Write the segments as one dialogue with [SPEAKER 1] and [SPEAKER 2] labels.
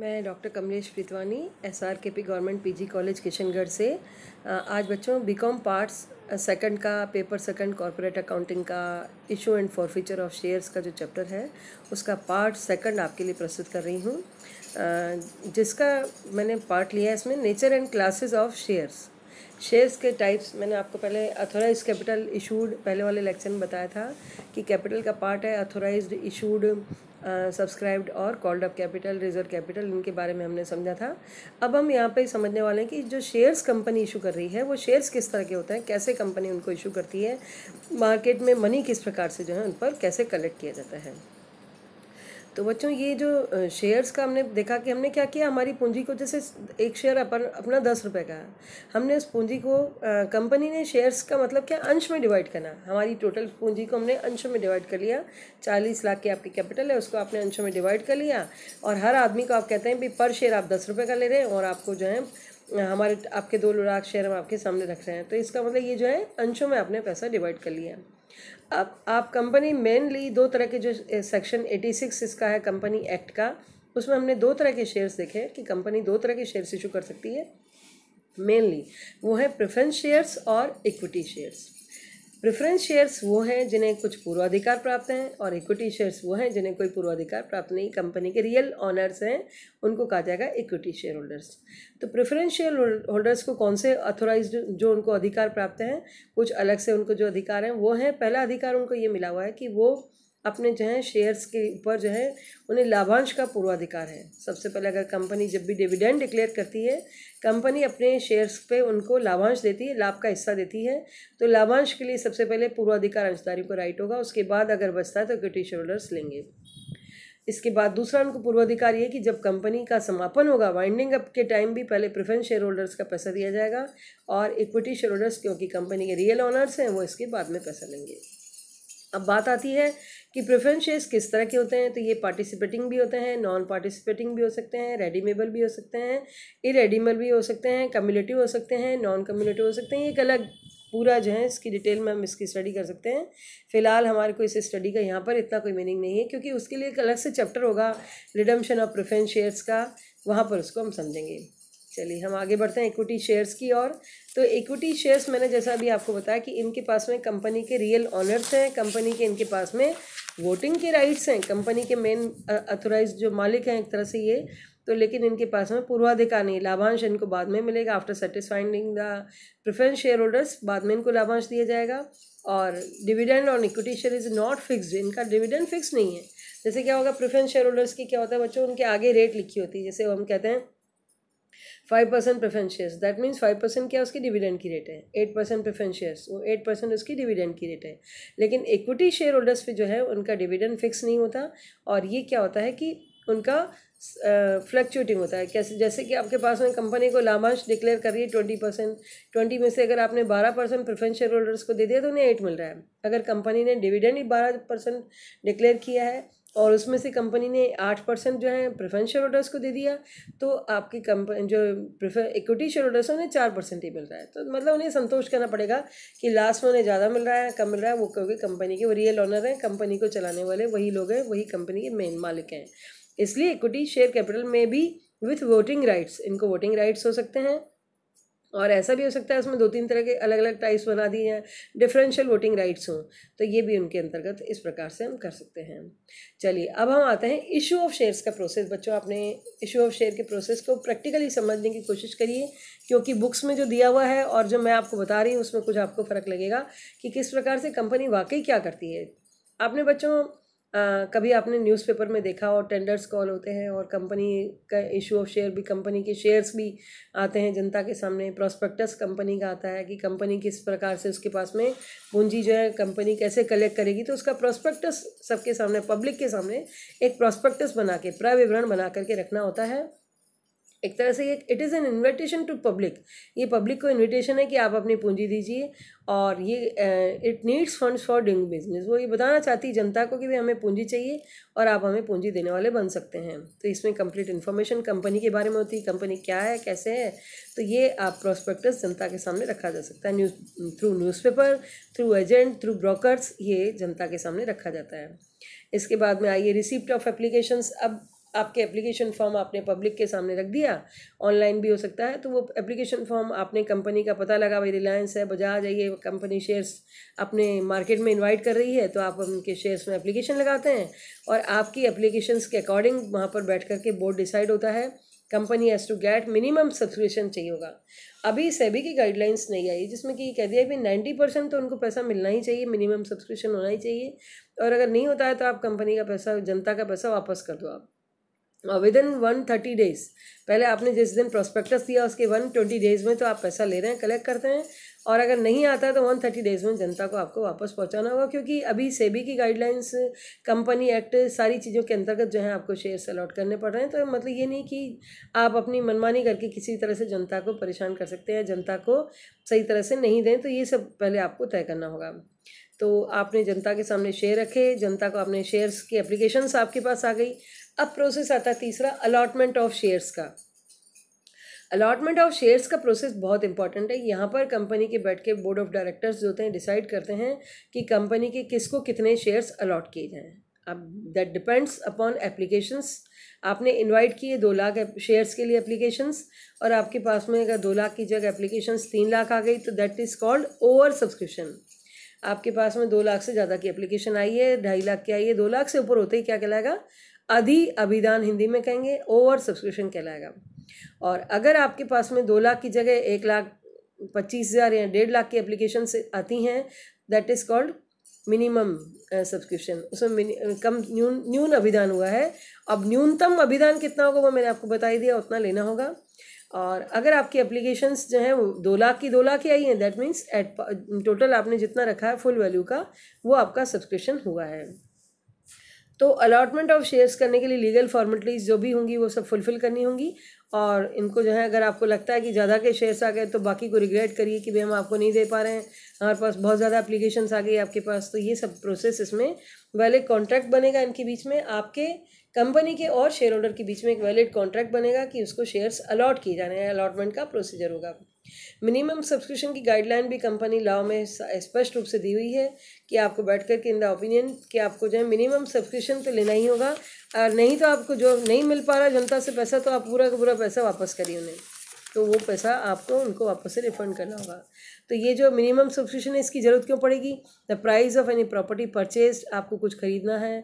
[SPEAKER 1] मैं doctor Kamlesh Preetwani S R K P government P G college Kishangarh से आज बच्चों बी कॉम पार्ट्स सेकंड का पेपर सेकंड कॉरपोरेट अकाउंटिंग का issue and forfeiture of shares का जो चैप्टर है उसका पार्ट सेकंड आपके लिए प्रस्तुत कर रही हूँ जिसका मैंने पार्ट लिया है इसमें nature and classes of shares shares के टाइप्स मैंने आपको पहले अथोराइज कैपिटल इशूड पहले वाले लेक्चर में बताया था कि कैपिटल का पार्ट है अथोराइज इशूड सब्सक्राइब्ड और called up capital reserve capital इनके बारे में हमने समझा था अब हम यहाँ पे समझने वाले हैं कि जो शेयर्स कंपनी इशू कर रही है वो शेयर्स किस तरह के होते हैं कैसे कंपनी उनको इशू करती है मार्केट में मनी किस प्रकार से जो है उन पर कैसे कलेक्ट किया जाता है तो बच्चों ये जो शेयर्स का हमने देखा कि हमने क्या किया हमारी पूंजी को जैसे एक शेयर अपन अपना दस रुपए का है हमने उस पूंजी को कंपनी ने शेयर्स का मतलब क्या अंश में डिवाइड करना हमारी टोटल पूंजी को हमने अंश में डिवाइड कर लिया चालीस लाख की आपकी कैपिटल है उसको आपने अंशों में डिवाइड कर लिया और हर आदमी को आप कहते हैं भाई पर शेयर आप दस रुपये का ले रहे हैं और आपको जो है हमारे आपके दो लाख शेयर हम आपके सामने रख रहे हैं तो इसका मतलब ये जो है अंशों में आपने पैसा डिवाइड कर लिया अब आप कंपनी मेनली दो तरह के जो सेक्शन एटी सिक्स इसका है कंपनी एक्ट का उसमें हमने दो तरह के शेयर्स देखे कि कंपनी दो तरह के शेयर्स इशू कर सकती है मेनली वो है प्रेफरेंस शेयर्स और इक्विटी शेयर्स प्रेफरेंस शेयर्स वो हैं जिन्हें कुछ पूर्वाधिकार प्राप्त हैं और इक्विटी शेयर्स वो हैं जिन्हें कोई पूर्वाधिकार प्राप्त नहीं कंपनी के रियल ऑनर्स हैं उनको कहा जाएगा इक्विटी शेयर होल्डर्स तो प्रेफरेंस शेयर होल्डर्स को कौन से अथोराइज जो उनको अधिकार प्राप्त हैं कुछ अलग से उनको जो अधिकार हैं वो हैं पहला अधिकार उनको ये मिला हुआ है कि वो अपने जो है शेयर्स के ऊपर जो है उन्हें लाभांश का पूर्वाधिकार है सबसे पहले अगर कंपनी जब भी डिविडेंड डिक्लेयर करती है कंपनी अपने शेयर्स पे उनको लाभांश देती है लाभ का हिस्सा देती है तो लाभांश के लिए सबसे पहले पूर्वाधिकार अंशधारियों को राइट होगा उसके बाद अगर बचता है तो इक्विटी शेयर होल्डर्स लेंगे इसके बाद दूसरा उनको पूर्वाधिकार ये कि जब कंपनी का समापन होगा वाइंडिंग अप के टाइम भी पहले प्रिफरेंस शेयर होल्डर्स का पैसा दिया जाएगा और इक्विटी शेयर होल्डर्स क्योंकि कंपनी के रियल ऑनर्स हैं वो इसके बाद में पैसा लेंगे अब बात आती है कि प्रेफरेंस शेयर्स किस तरह के होते हैं तो ये पार्टिसिपेटिंग भी होते हैं नॉन पार्टिसिपेटिंग भी हो सकते हैं रेडीमेबल भी हो सकते हैं इरेडीमेबल भी हो सकते हैं कम्युलेटिव हो सकते हैं नॉन कम्युलेटिव हो सकते हैं एक अलग पूरा जो है इसकी डिटेल में हम इसकी स्टडी कर सकते हैं फिलहाल हमारे को इस स्टडी का यहाँ पर इतना कोई मीनिंग नहीं है क्योंकि उसके लिए एक अलग से चैप्टर होगा रिडम्शन ऑफ प्रेफरेंस शेयर्स का वहाँ पर उसको हम समझेंगे चलिए हम आगे बढ़ते हैं इक्विटी शेयर्स की ओर तो इक्विटी शेयर्स मैंने जैसा अभी आपको बताया कि इनके पास में कंपनी के रियल ऑनर्स हैं कंपनी के इनके पास में वोटिंग के राइट्स हैं कंपनी के मेन अथोराइज जो मालिक हैं एक तरह से ये तो लेकिन इनके पास में पूर्वाधिकार नहीं लाभांश इनको बाद में मिलेगा after satisfying the preference share holders बाद में इनको लाभांश दिया जाएगा और dividend on equity share is not fix इनका डिविडेंड फिक्स नहीं है जैसे क्या होगा प्रिफरेंस शेयर होल्डर्स की क्या होता है बच्चों उनके आगे रेट लिखी होती है जैसे हम कहते हैं five percent preference shares that means five percent क्या उसकी डिविडेंड की रेट है एट परसेंट प्रेफरेंस शेयर्स वो एट परसेंट उसकी डिविडेंड की रेट है लेकिन इक्विटी शेयर होल्डर्स पे जो है उनका डिविडेंड फिक्स नहीं होता और ये क्या होता है कि उनका फ्लक्चुएटिंग uh, होता है कैसे जैसे कि आपके पास में कंपनी को लाभांश डिक्लेयर कर रही है ट्वेंटी परसेंट ट्वेंटी में से अगर आपने बारह परसेंट प्रेफरेंस शेयर होल्डर्स को दे दिया तो उन्हें एट मिल रहा है अगर कंपनी ने डिविडेंड ही बारह परसेंट डिक्लेयर किया है और उसमें से कंपनी ने आठ परसेंट जो है प्रेफरेंस शेयर होल्डर्स को दे दिया तो आपकी कंपनी जो प्रेफर इक्विटी शेयर होल्डर्स उन्हें चार परसेंट ही मिल रहा है तो मतलब उन्हें संतोष करना पड़ेगा कि लास्ट में उन्हें ज़्यादा मिल रहा है कम मिल रहा है वो क्योंकि कंपनी के वो रियल ऑनर हैं कंपनी को चलाने वाले वही लोग हैं वही कंपनी के मेन मालिक हैं इसलिए इक्विटी शेयर कैपिटल में भी विथ वोटिंग राइट्स इनको वोटिंग राइट्स हो सकते हैं और ऐसा भी हो सकता है उसमें दो तीन तरह के अलग अलग टाइप्स बना दिए हैं डिफरेंशियल वोटिंग राइट्स हों तो ये भी उनके अंतर्गत इस प्रकार से हम कर सकते हैं चलिए अब हम आते हैं इशू ऑफ शेयर्स का प्रोसेस बच्चों आपने इशू ऑफ शेयर के प्रोसेस को प्रैक्टिकली समझने की कोशिश करिए क्योंकि बुक्स में जो दिया हुआ है और जो मैं आपको बता रही हूँ उसमें कुछ आपको फ़र्क लगेगा कि किस प्रकार से कंपनी वाकई क्या करती है आपने बच्चों कभी आपने न्यूज़पेपर में देखा और टेंडर्स कॉल होते हैं और कंपनी का इशू ऑफ शेयर भी कंपनी के शेयर्स भी आते हैं जनता के सामने प्रोस्पेक्टस कंपनी का आता है कि कंपनी किस प्रकार से उसके पास में पूंजी जो है कंपनी कैसे कलेक्ट करेगी तो उसका प्रोस्पेक्टस सबके सामने पब्लिक के सामने एक प्रोस्पेक्टस बना के प्रविवरण बना करके रखना होता है एक तरह से it is an invitation to public ये पब्लिक को इनविटेशन है कि आप अपनी पूंजी दीजिए और ये it needs funds for doing business वो ये बताना चाहती है जनता को कि भाई हमें पूंजी चाहिए और आप हमें पूंजी देने वाले बन सकते हैं तो इसमें कंप्लीट इन्फॉर्मेशन कंपनी के बारे में होती है कंपनी क्या है कैसे है तो ये आप प्रोस्पेक्टस जनता के सामने रखा जा सकता है news through newspaper through agent through brokers ये जनता के सामने रखा जाता है इसके बाद में आइए रिसिप्ट ऑफ एप्लीकेशंस अब आपके एप्लीकेशन फॉर्म आपने पब्लिक के सामने रख दिया ऑनलाइन भी हो सकता है तो वो एप्लीकेशन फॉर्म आपने कंपनी का पता लगा भाई रिलायंस है बजाज है ये कंपनी शेयर्स अपने मार्केट में इन्वाइट कर रही है तो आप उनके शेयर्स में एप्लीकेशन लगाते हैं और आपकी एप्लीकेशन के अकॉर्डिंग वहाँ पर बैठ करके बोर्ड डिसाइड होता है company has to get minimum subscription चाहिए होगा अभी सेबी की गाइडलाइंस नहीं आई जिसमें कि कह दिया भी नाइन्टी परसेंट तो उनको पैसा मिलना ही चाहिए मिनिमम सब्सक्रिप्शन होना ही चाहिए और अगर नहीं होता है तो आप कंपनी का पैसा जनता का पैसा वापस कर दो आप within one thirty days पहले आपने जिस दिन प्रोस्पेक्टस दिया उसके वन ट्वेंटी डेज में तो आप पैसा ले रहे हैं कलेक्ट करते हैं और अगर नहीं आता तो वन थर्टी डेज में जनता को आपको वापस पहुंचाना होगा क्योंकि अभी सेबी की गाइडलाइंस कंपनी एक्ट सारी चीज़ों के अंतर्गत जो है आपको शेयर्स अलॉट करने पड़ रहे हैं तो मतलब ये नहीं कि आप अपनी मनमानी करके किसी तरह से जनता को परेशान कर सकते हैं जनता को सही तरह से नहीं दें तो ये सब पहले आपको तय करना होगा तो आपने जनता के सामने शेयर रखे जनता को आपने शेयर्स की एप्लीकेशन आपके पास आ गई अब प्रोसेस आता है तीसरा अलॉटमेंट ऑफ शेयर्स का अलॉटमेंट ऑफ शेयर्स का प्रोसेस बहुत इंपॉर्टेंट है यहाँ पर कंपनी के बैठ के बोर्ड ऑफ डायरेक्टर्स जो होते हैं डिसाइड करते हैं कि कंपनी के किसको कितने शेयर्स अलॉट किए जाएँ अब दैट डिपेंड्स अपॉन एप्लीकेशंस आपने इनवाइट किए दो लाख शेयर्स के लिए एप्लीकेशंस और आपके पास में अगर दो लाख की जगह एप्लीकेशंस तीन लाख आ गई तो that is called over subscription आपके पास में दो लाख से ज़्यादा की एप्लीकेशन आई है ढाई लाख की आई है दो लाख से ऊपर होते ही क्या कहलाएगा अधि अभिधान हिंदी में कहेंगे ओवर सब्सक्रिप्शन कहलाएगा और अगर आपके पास में दो लाख की जगह एक लाख पच्चीस हज़ार या डेढ़ लाख की एप्लीकेशन आती हैं that is called minimum subscription उसमें uh, कम न्यून न्यून अभिधान हुआ है अब न्यूनतम अभिधान कितना होगा वो मैंने आपको बता ही दिया उतना लेना होगा और अगर आपकी एप्लीकेशंस जो हैं वो दो लाख की दो लाख की आई हैं दैट मीन्स एट टोटल आपने जितना रखा है फुल वैल्यू का वो आपका सब्सक्रिप्शन हुआ है तो अलाटमेंट ऑफ शेयर्स करने के लिए लीगल फॉर्मेलिटीज़ जो भी होंगी वो सब फुलफ़िल करनी होंगी और इनको जो है अगर आपको लगता है कि ज़्यादा के शेयर्स आ गए तो बाकी को रिग्रेट करिए कि भाई हम आपको नहीं दे पा रहे हैं हमारे पास बहुत ज़्यादा एप्लीकेशंस आ गई आपके पास तो ये सब प्रोसेस इसमें वैलिड कॉन्ट्रैक्ट बनेगा इनके बीच में आपके कंपनी के और शेयर होल्डर के बीच में एक वैलिड कॉन्ट्रैक्ट बनेगा कि उसको शेयर्स अलॉट किए जाने हैं अलॉटमेंट का प्रोसीजर होगा मिनिमम सब्सक्रिप्शन की गाइडलाइन भी कंपनी लॉ में स्पष्ट रूप से दी हुई है कि आपको बैठ कर के इन द ओपिनियन कि आपको जो है मिनिमम सब्सक्रिप्शन तो लेना ही होगा और नहीं तो आपको जो नहीं मिल पा रहा जनता से पैसा तो आप पूरा का पूरा पैसा वापस करिए उन्हें तो वो पैसा आपको उनको वापस से रिफंड करना होगा तो ये जो मिनिमम सब्सक्रिप्शन है इसकी ज़रूरत क्यों पड़ेगी the price of any property purchase आपको कुछ खरीदना है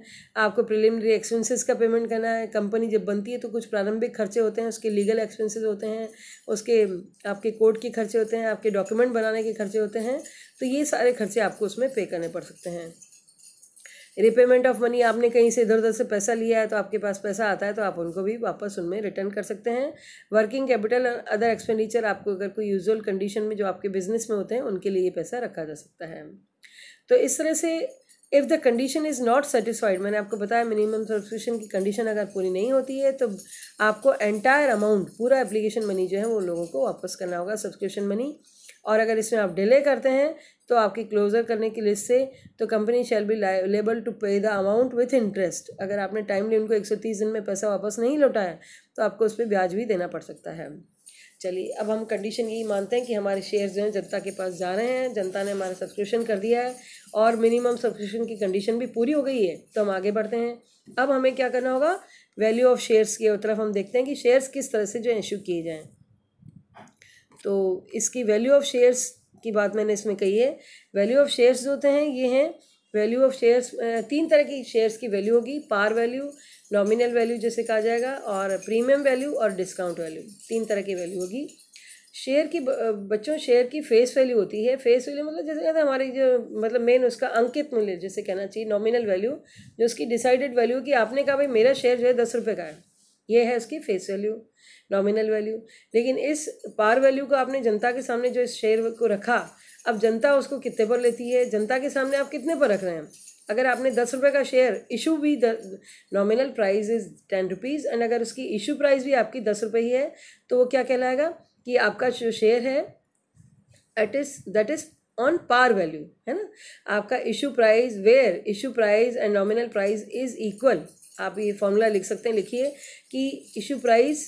[SPEAKER 1] आपको प्रिलिमिनरी एक्सपेंसेस का पेमेंट करना है कंपनी जब बनती है तो कुछ प्रारंभिक खर्चे होते हैं उसके लीगल एक्सपेंसेस होते हैं उसके आपके कोर्ट के खर्चे होते हैं आपके डॉक्यूमेंट बनाने के खर्चे होते हैं तो ये सारे खर्चे आपको उसमें पे करने पड़ सकते हैं रिपेमेंट ऑफ मनी आपने कहीं से इधर उधर से पैसा लिया है तो आपके पास पैसा आता है तो आप उनको भी वापस उनमें रिटर्न कर सकते हैं वर्किंग कैपिटल अदर एक्सपेंडिचर आपको अगर कोई यूजुअल कंडीशन में जो आपके बिजनेस में होते हैं उनके लिए पैसा रखा जा सकता है तो इस तरह से if the condition is not satisfied मैंने आपको बताया मिनिमम सब्सक्रिप्शन की कंडीशन अगर पूरी नहीं होती है तो आपको एंटायर अमाउंट पूरा एप्लीकेशन मनी जो है वो लोगों को वापस करना होगा सब्सक्रिप्शन मनी और अगर इसमें आप डिले करते हैं तो आपकी क्लोजर करने की लिस्ट से तो company shall be liable to pay the amount with interest अगर आपने टाइमली उनको एक सौ तीस दिन में पैसा वापस नहीं लौटाया तो आपको उस पर ब्याज भी देना पड़ सकता है चलिए अब हम कंडीशन यही मानते हैं कि हमारे शेयर्स जो हैं जनता के पास जा रहे हैं जनता ने हमारा सब्सक्रिप्शन कर दिया है और मिनिमम सब्सक्रिप्शन की कंडीशन भी पूरी हो गई है तो हम आगे बढ़ते हैं अब हमें क्या करना होगा वैल्यू ऑफ शेयर्स की तरफ हम देखते हैं कि शेयर्स किस तरह से जो इशू किए जाएँ तो इसकी वैल्यू ऑफ शेयर्स की बात मैंने इसमें कही है वैल्यू ऑफ शेयर्स जो होते हैं ये हैं वैल्यू ऑफ शेयर्स तीन तरह की शेयर्स की वैल्यू होगी पार वैल्यू नॉमिनल वैल्यू जैसे कहा जाएगा और प्रीमियम वैल्यू और डिस्काउंट वैल्यू तीन तरह की वैल्यू होगी शेयर की बच्चों शेयर की फेस वैल्यू होती है फेस वैल्यू मतलब जैसे कहते हैं हमारी जो मतलब मेन उसका अंकित मूल्य जैसे कहना चाहिए नॉमिनल वैल्यू जो उसकी डिसाइडेड वैल्यू कि आपने कहा भाई मेरा शेयर जो है दस रुपये का है ये है इसकी फेस वैल्यू नॉमिनल वैल्यू लेकिन इस पार वैल्यू को आपने जनता के सामने जो इस शेयर को रखा अब जनता उसको कितने पर लेती है जनता के सामने आप कितने पर रख रहे हैं अगर आपने दस रुपये का शेयर इशू भी nominal price is ten rupees and अगर उसकी इशू प्राइस भी आपकी दस रुपये ही है तो वो क्या कहलाएगा कि आपका जो शेयर है at is that is on par value है ना आपका issue price where issue price and nominal price is equal आप ये फॉर्मूला लिख सकते हैं लिखिए कि इशू प्राइस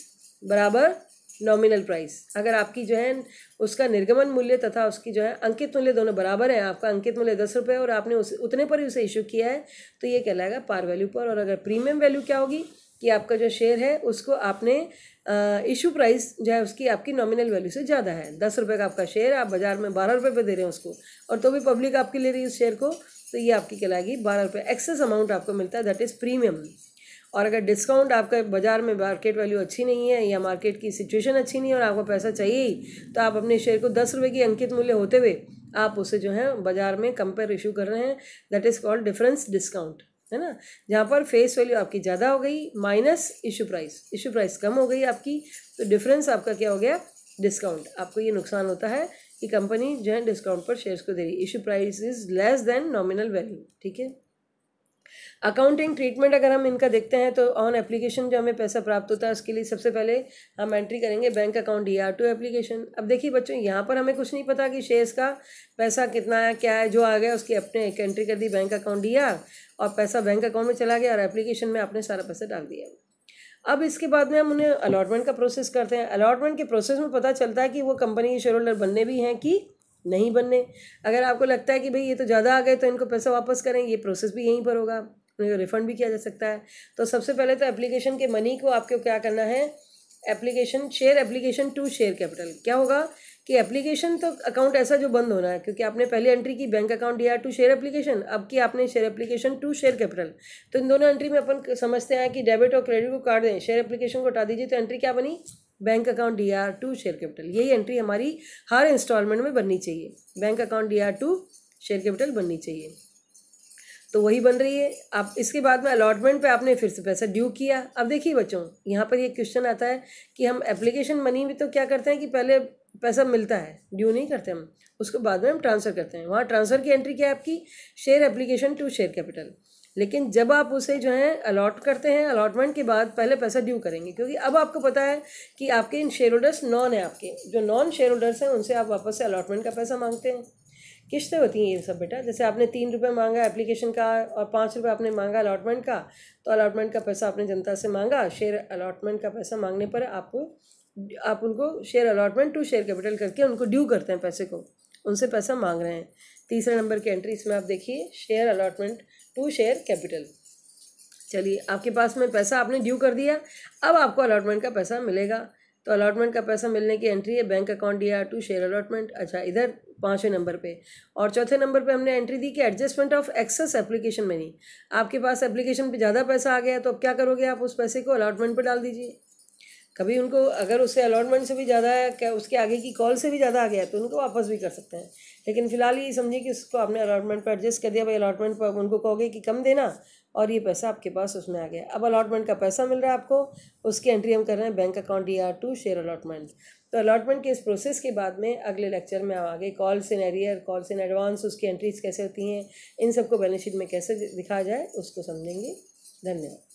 [SPEAKER 1] बराबर नॉमिनल प्राइस अगर आपकी जो है उसका निर्गमन मूल्य तथा उसकी जो है अंकित मूल्य दोनों बराबर हैं आपका अंकित मूल्य दस रुपये और आपने उस उतने पर ही उसे इशू किया है तो ये कहलाएगा पार वैल्यू पर और अगर प्रीमियम वैल्यू क्या होगी कि आपका जो शेयर है उसको आपने इशू प्राइस जो है उसकी आपकी नॉमिनल वैल्यू से ज़्यादा है दस रुपये का आपका शेयर आप बाज़ार में बारह रुपये पर दे रहे हैं उसको और तो भी पब्लिक आपकी ले रही है उस शेयर को तो ये आपकी कहलाएगी बारह रुपये एक्सेस अमाउंट आपको मिलता है दैट इज़ प्रीमियम और अगर डिस्काउंट आपका बाज़ार में मार्केट वैल्यू अच्छी नहीं है या मार्केट की सिचुएशन अच्छी नहीं है और आपको पैसा चाहिए ही तो आप अपने शेयर को दस रुपये की अंकित मूल्य होते हुए आप उसे जो है बाज़ार में कंपेयर इशू कर रहे हैं that is called difference discount है ना जहाँ पर फेस वैल्यू आपकी ज़्यादा हो गई minus issue price issue price कम हो गई आपकी तो डिफरेंस आपका क्या हो गया डिस्काउंट आपको ये नुकसान होता है कि कंपनी जो है डिस्काउंट पर शेयर्स को दे रही है issue price is less than nominal value ठीक है अकाउंटिंग ट्रीटमेंट अगर हम इनका देखते हैं तो ऑन एप्लीकेशन जो हमें पैसा प्राप्त होता है उसके लिए सबसे पहले हम एंट्री करेंगे bank account E R to application अब देखिए बच्चों यहाँ पर हमें कुछ नहीं पता कि शेयर्स का पैसा कितना है क्या है जो आ गया उसकी अपने एक एंट्री कर दी बैंक अकाउंट ई आर और पैसा बैंक अकाउंट में चला गया और एप्लीकेशन में आपने सारा पैसा डाल दिया अब इसके बाद में हम उन्हें अलॉटमेंट का प्रोसेस करते हैं अलॉटमेंट के प्रोसेस में पता चलता है कि वो कंपनी के शेयर होल्डर बनने भी हैं कि नहीं बनने अगर आपको लगता है कि भाई ये तो ज़्यादा आ गए तो इनको पैसा वापस करें ये प्रोसेस भी यहीं पर होगा उन्हें रिफ़ंड भी किया जा सकता है तो सबसे पहले तो एप्लीकेशन के मनी को आपको क्या करना है application share application to share capital क्या होगा कि एप्लीकेशन तो अकाउंट ऐसा जो बंद होना है क्योंकि आपने पहली एंट्री की bank account R to share application अब की आपने share application to share capital तो इन दोनों एंट्री में अपन समझते हैं कि डेबिट और क्रेडिट को काट दें शेयर एप्लीकेशन को हटा दीजिए तो एंट्री क्या बनी bank account D R to share capital यही एंट्री हमारी हर इंस्टॉलमेंट में बननी चाहिए bank account D R to share capital बननी चाहिए तो वही बन रही है आप इसके बाद में अलॉटमेंट पे आपने फिर से पैसा ड्यू किया अब देखिए बच्चों यहाँ पर ये क्वेश्चन आता है कि हम एप्लीकेशन मनी में तो क्या करते हैं कि पहले पैसा मिलता है ड्यू नहीं करते हम उसको बाद में हम ट्रांसफ़र करते हैं वहाँ ट्रांसफ़र की एंट्री क्या है आपकी share application to share capital लेकिन जब आप उसे जो है अलॉट करते हैं अलॉटमेंट के बाद पहले पैसा ड्यू करेंगे क्योंकि अब आपको पता है कि आपके इन शेयर होल्डर्स नॉन है आपके जो नॉन शेयर होल्डर्स हैं उनसे आप वापस से अलॉटमेंट का पैसा मांगते हैं किश्तें होती हैं ये सब बेटा जैसे आपने तीन रुपये मांगा एप्लीकेशन का और पाँच रुपये आपने मांगा अलॉटमेंट का तो अलॉटमेंट का पैसा आपने जनता से मांगा शेयर अलॉटमेंट का पैसा मांगने पर आपको आप उनको share allotment to share capital करके उनको ड्यू करते हैं पैसे को उनसे पैसा मांग रहे हैं तीसरे नंबर की एंट्री इसमें आप देखिए share allotment to share capital चलिए आपके पास में पैसा आपने ड्यू कर दिया अब आपको अलॉटमेंट का पैसा मिलेगा तो अलॉटमेंट का पैसा मिलने की एंट्री है bank account D to share allotment अच्छा इधर पाँचवें नंबर पे और चौथे नंबर पे हमने एंट्री दी कि adjustment of excess application money आपके पास एप्लीकेशन पे ज़्यादा पैसा आ गया तो अब क्या करोगे आप उस पैसे को अलॉटमेंट पे डाल दीजिए कभी उनको अगर उससे अलॉटमेंट से भी ज़्यादा उसके आगे की कॉल से भी ज़्यादा आ गया तो उनको वापस भी कर सकते हैं लेकिन फिलहाल ये समझिए कि उसको आपने अलॉटमेंट पर एडजस्ट कर दिया भाई अलॉटमेंट पर उनको कहोगे कि कम देना और ये पैसा आपके पास उसमें आ गया अब अलॉटमेंट का पैसा मिल रहा है आपको उसकी एंट्री हम कर रहे हैं bank account D R to share allotment तो अलॉटमेंट के इस प्रोसेस के बाद में अगले लेक्चर में हम आगे calls in arrear calls in advance उसकी एंट्रीज कैसे होती हैं इन सबको बैलेंस शीट में कैसे दिखाया जाए उसको समझेंगे धन्यवाद